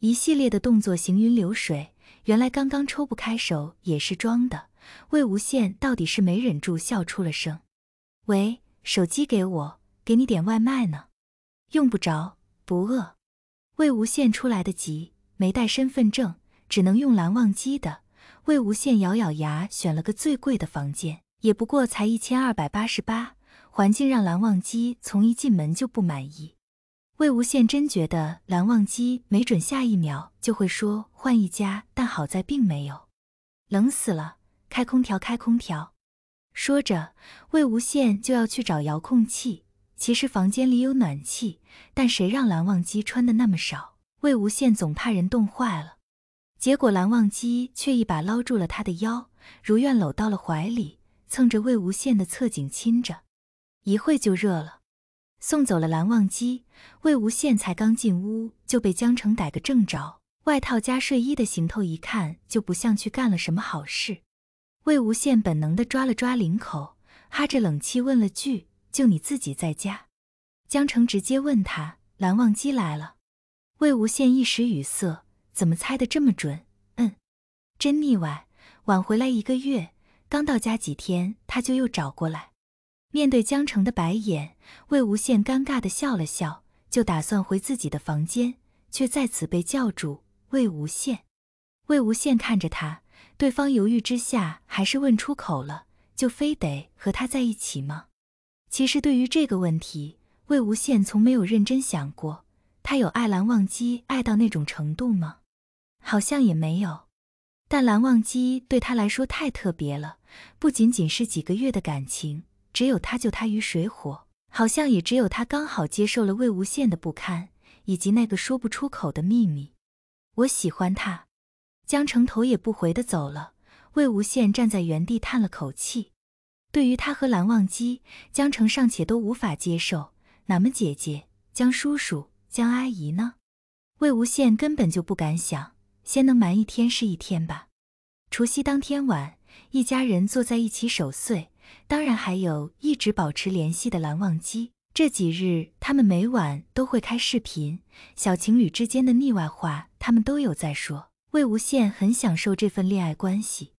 一系列的动作行云流水，原来刚刚抽不开手也是装的。魏无羡到底是没忍住笑出了声。喂，手机给我，给你点外卖呢。用不着，不饿。魏无羡出来的急，没带身份证，只能用蓝忘机的。魏无羡咬咬牙，选了个最贵的房间，也不过才一千二百八十八。环境让蓝忘机从一进门就不满意。魏无羡真觉得蓝忘机没准下一秒就会说换一家，但好在并没有。冷死了，开空调，开空调。说着，魏无羡就要去找遥控器。其实房间里有暖气，但谁让蓝忘机穿的那么少？魏无羡总怕人冻坏了。结果蓝忘机却一把捞住了他的腰，如愿搂到了怀里，蹭着魏无羡的侧颈亲着，一会就热了。送走了蓝忘机，魏无羡才刚进屋就被江澄逮个正着。外套加睡衣的行头一看就不像去干了什么好事。魏无羡本能地抓了抓领口，哈着冷气问了句：“就你自己在家？”江澄直接问他：“蓝忘机来了？”魏无羡一时语塞，怎么猜得这么准？嗯，真腻歪。晚回来一个月，刚到家几天，他就又找过来。面对江澄的白眼，魏无羡尴尬的笑了笑，就打算回自己的房间，却在此被叫住。魏无羡，魏无羡看着他，对方犹豫之下还是问出口了：“就非得和他在一起吗？”其实对于这个问题，魏无羡从没有认真想过。他有爱蓝忘机爱到那种程度吗？好像也没有。但蓝忘机对他来说太特别了，不仅仅是几个月的感情。只有他救他于水火，好像也只有他刚好接受了魏无羡的不堪，以及那个说不出口的秘密。我喜欢他，江澄头也不回的走了。魏无羡站在原地叹了口气。对于他和蓝忘机，江澄尚且都无法接受，哪们姐姐、江叔叔、江阿姨呢？魏无羡根本就不敢想，先能瞒一天是一天吧。除夕当天晚，一家人坐在一起守岁。当然还有一直保持联系的蓝忘机，这几日他们每晚都会开视频，小情侣之间的腻歪话他们都有在说。魏无羡很享受这份恋爱关系。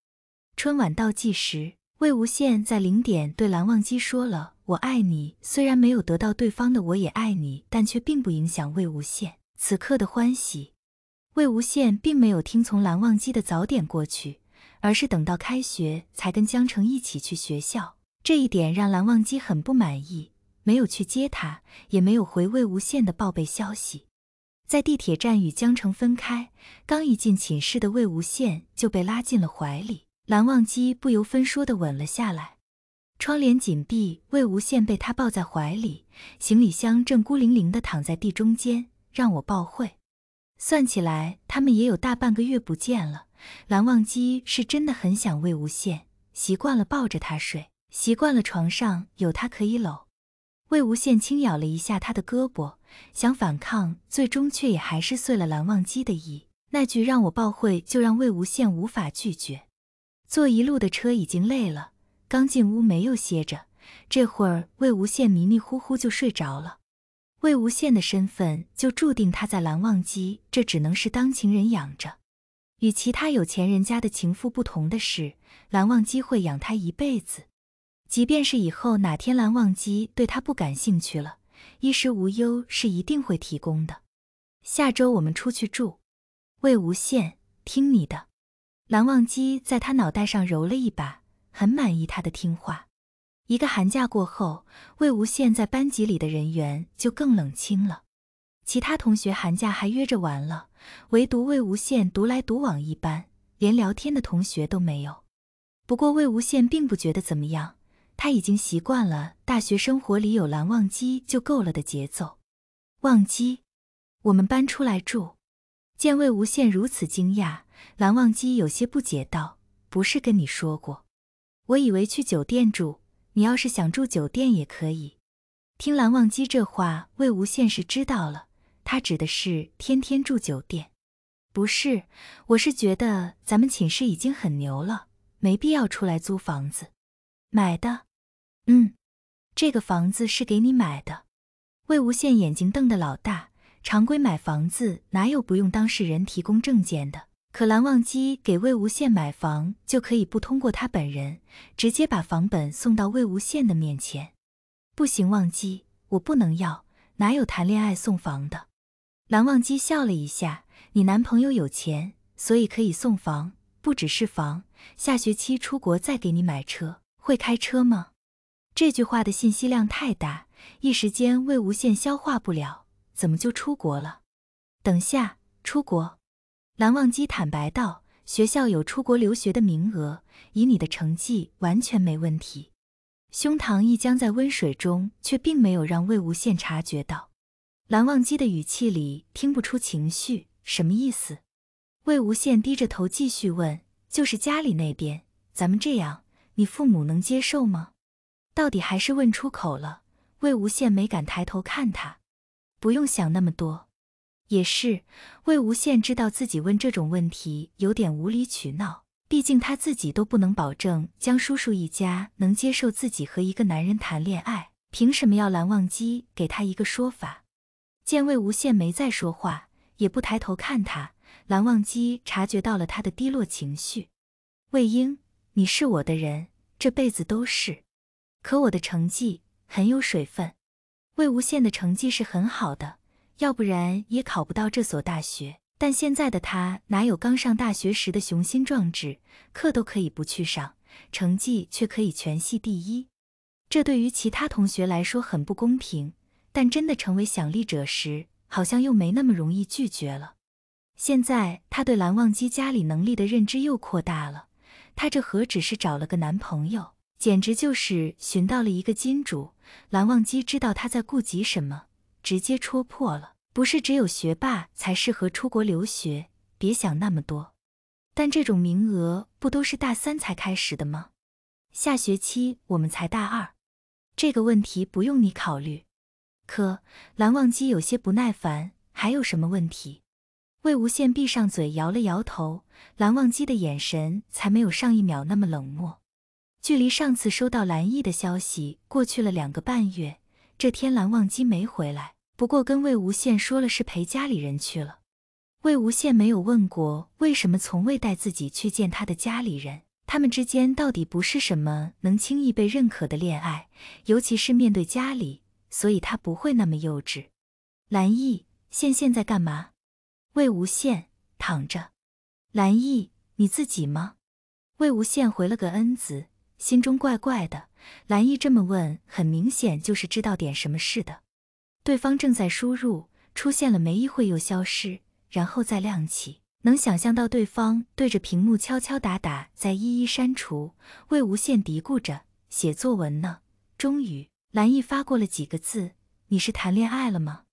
春晚倒计时，魏无羡在零点对蓝忘机说了“我爱你”，虽然没有得到对方的“我也爱你”，但却并不影响魏无羡此刻的欢喜。魏无羡并没有听从蓝忘机的早点过去。而是等到开学才跟江城一起去学校，这一点让蓝忘机很不满意。没有去接他，也没有回魏无羡的报备消息。在地铁站与江城分开，刚一进寝室的魏无羡就被拉进了怀里，蓝忘机不由分说的吻了下来。窗帘紧闭，魏无羡被他抱在怀里，行李箱正孤零零的躺在地中间，让我抱会。算起来，他们也有大半个月不见了。蓝忘机是真的很想魏无羡，习惯了抱着他睡，习惯了床上有他可以搂。魏无羡轻咬了一下他的胳膊，想反抗，最终却也还是遂了蓝忘机的意。那句让我抱会，就让魏无羡无法拒绝。坐一路的车已经累了，刚进屋没有歇着，这会儿魏无羡迷迷糊糊就睡着了。魏无羡的身份就注定他在蓝忘机这只能是当情人养着。与其他有钱人家的情妇不同的是，蓝忘机会养他一辈子。即便是以后哪天蓝忘机对他不感兴趣了，衣食无忧是一定会提供的。下周我们出去住。魏无羡，听你的。蓝忘机在他脑袋上揉了一把，很满意他的听话。一个寒假过后，魏无羡在班级里的人缘就更冷清了。其他同学寒假还约着玩了，唯独魏无羡独来独往，一般，连聊天的同学都没有。不过魏无羡并不觉得怎么样，他已经习惯了大学生活里有蓝忘机就够了的节奏。忘机，我们搬出来住。见魏无羡如此惊讶，蓝忘机有些不解道：“不是跟你说过，我以为去酒店住。”你要是想住酒店也可以。听蓝忘机这话，魏无羡是知道了，他指的是天天住酒店，不是。我是觉得咱们寝室已经很牛了，没必要出来租房子。买的？嗯，这个房子是给你买的。魏无羡眼睛瞪得老大，常规买房子哪有不用当事人提供证件的？可蓝忘机给魏无羡买房就可以不通过他本人，直接把房本送到魏无羡的面前。不行，忘机，我不能要，哪有谈恋爱送房的？蓝忘机笑了一下，你男朋友有钱，所以可以送房，不只是房，下学期出国再给你买车。会开车吗？这句话的信息量太大，一时间魏无羡消化不了。怎么就出国了？等下出国。蓝忘机坦白道：“学校有出国留学的名额，以你的成绩完全没问题。”胸膛一僵在温水中，却并没有让魏无羡察觉到。蓝忘机的语气里听不出情绪，什么意思？魏无羡低着头继续问：“就是家里那边，咱们这样，你父母能接受吗？”到底还是问出口了。魏无羡没敢抬头看他，不用想那么多。也是，魏无羡知道自己问这种问题有点无理取闹，毕竟他自己都不能保证江叔叔一家能接受自己和一个男人谈恋爱，凭什么要蓝忘机给他一个说法？见魏无羡没再说话，也不抬头看他，蓝忘机察觉到了他的低落情绪。魏婴，你是我的人，这辈子都是。可我的成绩很有水分，魏无羡的成绩是很好的。要不然也考不到这所大学。但现在的他哪有刚上大学时的雄心壮志？课都可以不去上，成绩却可以全系第一。这对于其他同学来说很不公平，但真的成为奖励者时，好像又没那么容易拒绝了。现在他对蓝忘机家里能力的认知又扩大了。他这何止是找了个男朋友，简直就是寻到了一个金主。蓝忘机知道他在顾及什么。直接戳破了，不是只有学霸才适合出国留学，别想那么多。但这种名额不都是大三才开始的吗？下学期我们才大二，这个问题不用你考虑。可蓝忘机有些不耐烦，还有什么问题？魏无羡闭上嘴，摇了摇头，蓝忘机的眼神才没有上一秒那么冷漠。距离上次收到蓝逸的消息过去了两个半月，这天蓝忘机没回来。不过跟魏无羡说了是陪家里人去了，魏无羡没有问过为什么从未带自己去见他的家里人，他们之间到底不是什么能轻易被认可的恋爱，尤其是面对家里，所以他不会那么幼稚。蓝易，羡羡在干嘛？魏无羡躺着。蓝易，你自己吗？魏无羡回了个恩字，心中怪怪的。蓝易这么问，很明显就是知道点什么似的。对方正在输入，出现了没一会又消失，然后再亮起。能想象到对方对着屏幕敲敲打打，在一一删除。魏无羡嘀咕着：“写作文呢。”终于，蓝奕发过了几个字：“你是谈恋爱了吗？”